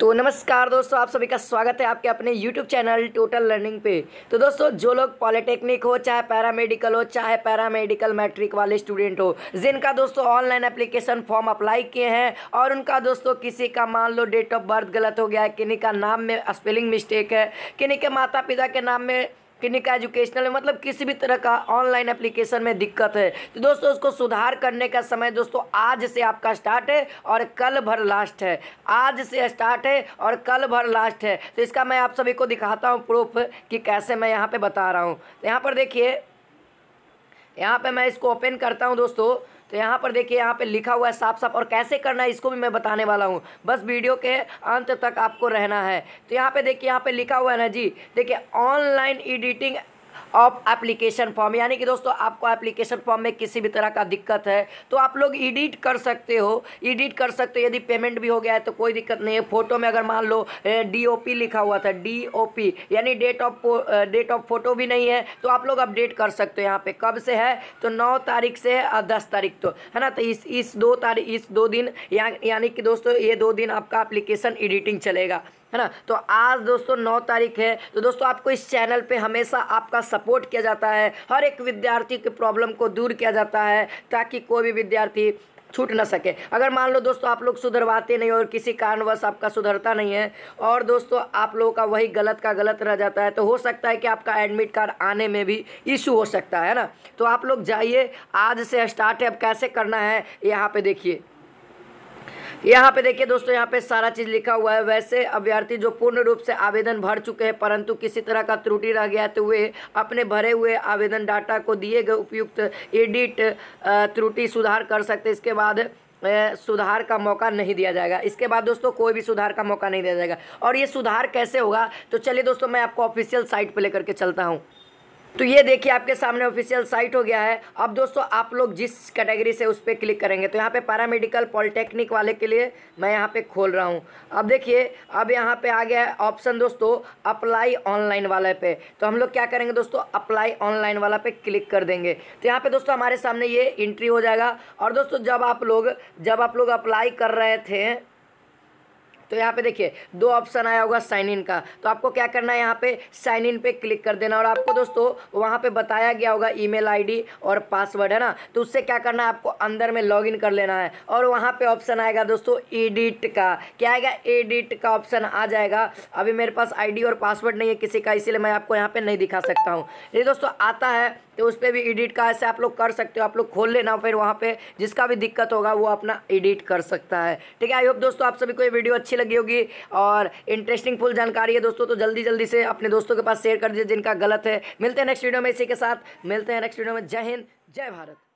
तो नमस्कार दोस्तों आप सभी का स्वागत है आपके अपने YouTube चैनल टोटल लर्निंग पे तो दोस्तों जो लोग पॉलिटेक्निक हो चाहे पैरामेडिकल हो चाहे पैरामेडिकल मैट्रिक वाले स्टूडेंट हो जिनका दोस्तों ऑनलाइन एप्लीकेशन फॉर्म अप्लाई किए हैं और उनका दोस्तों किसी का मान लो डेट ऑफ बर्थ गलत हो गया है किन्हीं का नाम में स्पेलिंग मिस्टेक है किन्हीं के माता पिता के नाम में किन्नी का एजुकेशनल मतलब किसी भी तरह का ऑनलाइन एप्लीकेशन में दिक्कत है तो दोस्तों उसको सुधार करने का समय दोस्तों आज से आपका स्टार्ट है और कल भर लास्ट है आज से स्टार्ट है और कल भर लास्ट है तो इसका मैं आप सभी को दिखाता हूँ प्रूफ कि कैसे मैं यहाँ पर बता रहा हूँ यहाँ पर देखिए यहाँ पर मैं इसको ओपन करता हूँ दोस्तों तो यहाँ पर देखिए यहाँ पे लिखा हुआ है साफ साफ और कैसे करना है इसको भी मैं बताने वाला हूँ बस वीडियो के अंत तक आपको रहना है तो यहाँ पे देखिए यहाँ पे लिखा हुआ है ना जी देखिए online editing of application form यानी कि दोस्तों आपको एप्लीकेशन फॉर्म में किसी भी तरह का दिक्कत है तो आप लोग एडिट कर सकते हो एडिट कर सकते हो यदि पेमेंट भी हो गया है तो कोई दिक्कत नहीं है फोटो में अगर मान लो डी लिखा हुआ था डी यानी date of date of photo भी नहीं है तो आप लोग अपडेट कर सकते हो यहाँ पे कब से है तो नौ तारीख से और दस तारीख तो है ना तो इस इस दो तारीख इस दो दिन या, यानी कि दोस्तों ये दो दिन आपका एप्लीकेशन एडिटिंग चलेगा है ना तो आज दोस्तों नौ तारीख है तो दोस्तों आपको इस चैनल पे हमेशा आपका सपोर्ट किया जाता है हर एक विद्यार्थी की प्रॉब्लम को दूर किया जाता है ताकि कोई भी विद्यार्थी छूट ना सके अगर मान लो दोस्तों आप लोग सुधरवाते नहीं और किसी कारणवश आपका सुधरता नहीं है और दोस्तों आप लोगों का वही गलत का गलत रह जाता है तो हो सकता है कि आपका एडमिट कार्ड आने में भी इशू हो सकता है ना तो आप लोग जाइए आज से स्टार्ट है अब कैसे करना है यहाँ पे देखिए यहाँ पे देखिए दोस्तों यहाँ पे सारा चीज़ लिखा हुआ है वैसे अभ्यर्थी जो पूर्ण रूप से आवेदन भर चुके हैं परंतु किसी तरह का त्रुटि रह गया तो वे अपने भरे हुए आवेदन डाटा को दिए गए उपयुक्त एडिट त्रुटि सुधार कर सकते इसके बाद सुधार का मौका नहीं दिया जाएगा इसके बाद दोस्तों कोई भी सुधार का मौका नहीं दिया जाएगा और ये सुधार कैसे होगा तो चलिए दोस्तों मैं आपको ऑफिशियल साइट पर लेकर के चलता हूँ तो ये देखिए आपके सामने ऑफिशियल साइट हो गया है अब दोस्तों आप लोग जिस कैटेगरी से उस पर क्लिक करेंगे तो यहाँ पे पैरामेडिकल पॉलिटेक्निक वाले के लिए मैं यहाँ पे खोल रहा हूँ अब देखिए अब यहाँ पे आ गया है ऑप्शन दोस्तों अप्लाई ऑनलाइन वाले पे तो हम लोग क्या करेंगे दोस्तों अप्लाई ऑनलाइन वाला पे क्लिक कर देंगे तो यहाँ पर दोस्तों हमारे सामने ये इंट्री हो जाएगा और दोस्तों जब आप लोग जब आप लोग अप्लाई कर रहे थे तो यहाँ पे देखिए दो ऑप्शन आया होगा साइन इन का तो आपको क्या करना है यहाँ पे साइन इन पे क्लिक कर देना और आपको दोस्तों वहाँ पे बताया गया होगा ईमेल आईडी और पासवर्ड है ना तो उससे क्या करना है आपको अंदर में लॉग कर लेना है और वहाँ पर ऑप्शन आएगा दोस्तों एडिट का क्या आएगा एडिट का ऑप्शन आ जाएगा अभी मेरे पास आई और पासवर्ड नहीं है किसी का इसीलिए मैं आपको यहाँ पर नहीं दिखा सकता हूँ ये दोस्तों आता है तो उस पर भी एडिट का ऐसे आप लोग कर सकते हो आप लोग खोल लेना फिर वहाँ पे जिसका भी दिक्कत होगा वो अपना एडिट कर सकता है ठीक है आई होप दोस्तों आप सभी को ये वीडियो अच्छी लगी होगी और इंटरेस्टिंग फुल जानकारी है दोस्तों तो जल्दी जल्दी से अपने दोस्तों के पास शेयर कर दीजिए जिनका गलत है मिलते हैं नेक्स्ट वीडियो में इसी के साथ मिलते हैं नेक्स्ट वीडियो में जय हिंद जय भारत